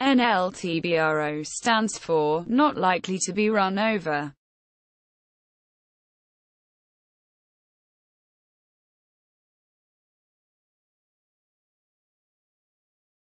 NLTBRO stands for, not likely to be run over.